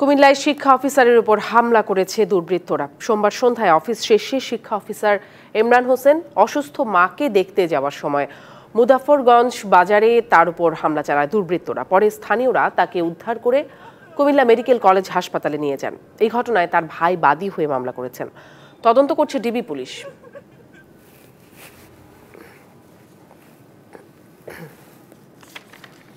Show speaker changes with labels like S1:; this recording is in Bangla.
S1: কুমিল্লায় শিক্ষা অফিসারের উপর হামলা করেছে দুর্বৃত্তরা সোমবার সন্ধ্যায় অফিস শেষে শিক্ষা অফিসার ইমরান হোসেন অসুস্থ মাকে দেখতে যাওয়ার সময় মুজাফরগঞ্জ বাজারে তার উপর হামলা চালায় দুর্বৃত্তরা পরে স্থানীয়রা তাকে উদ্ধার করে কুমিল্লা মেডিকেল কলেজ হাসপাতালে নিয়ে যান এই ঘটনায় তার ভাই বাদী হয়ে মামলা করেছেন তদন্ত করছে ডিবি পুলিশ